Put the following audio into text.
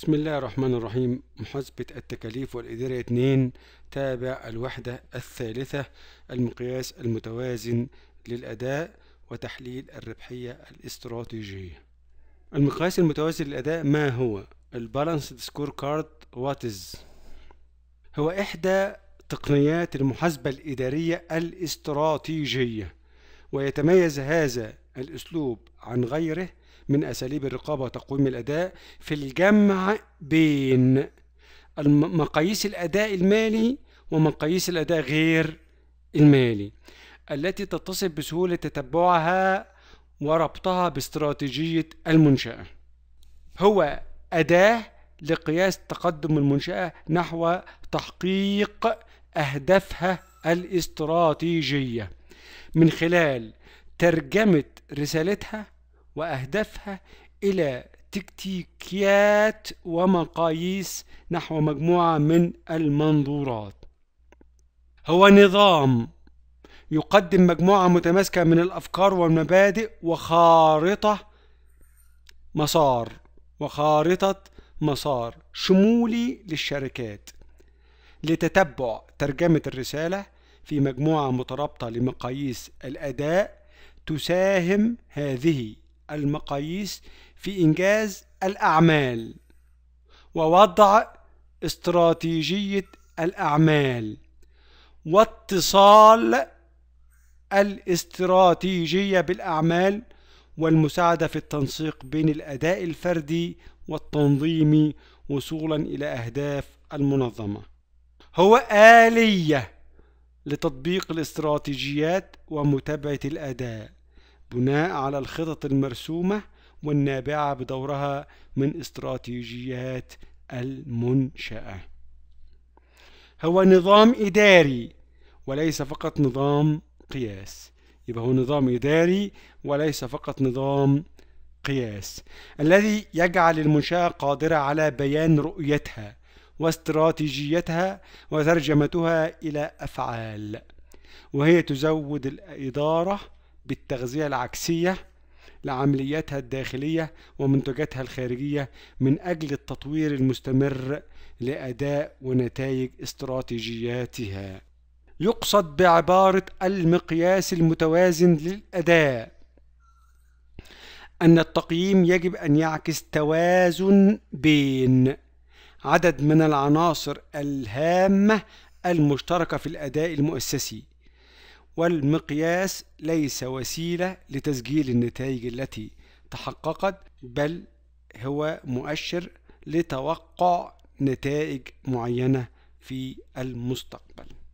بسم الله الرحمن الرحيم محاسبة التكاليف والإدارة 2 تابع الوحدة الثالثة المقياس المتوازن للأداء وتحليل الربحية الاستراتيجية المقياس المتوازن للأداء ما هو؟ البالانس سكور كارد واتز هو إحدى تقنيات المحاسبة الإدارية الاستراتيجية ويتميز هذا الأسلوب عن غيره من أساليب الرقابة وتقويم الأداء في الجمع بين مقاييس الأداء المالي ومقاييس الأداء غير المالي التي تتصف بسهولة تتبعها وربطها باستراتيجية المنشأة هو أداة لقياس تقدم المنشأة نحو تحقيق أهدافها الاستراتيجية من خلال ترجمة رسالتها وأهدافها إلى تكتيكيات ومقاييس نحو مجموعة من المنظورات هو نظام يقدم مجموعة متماسكة من الأفكار والمبادئ وخارطة مسار وخارطة مسار شمولي للشركات لتتبع ترجمة الرسالة في مجموعة مترابطة لمقاييس الأداء تساهم هذه المقاييس في إنجاز الأعمال ووضع استراتيجية الأعمال واتصال الاستراتيجية بالأعمال والمساعدة في التنسيق بين الأداء الفردي والتنظيمي وصولا إلى أهداف المنظمة هو آلية لتطبيق الاستراتيجيات ومتابعة الأداء بناء على الخطط المرسومة والنابعة بدورها من استراتيجيات المنشأة هو نظام إداري وليس فقط نظام قياس يبقى هو نظام إداري وليس فقط نظام قياس الذي يجعل المنشأة قادرة على بيان رؤيتها واستراتيجيتها وترجمتها إلى أفعال وهي تزود الإدارة بالتغذية العكسية لعملياتها الداخلية ومنتجاتها الخارجية من أجل التطوير المستمر لأداء ونتائج استراتيجياتها. يقصد بعبارة المقياس المتوازن للأداء أن التقييم يجب أن يعكس توازن بين عدد من العناصر الهامة المشتركة في الأداء المؤسسي والمقياس ليس وسيلة لتسجيل النتائج التي تحققت بل هو مؤشر لتوقع نتائج معينة في المستقبل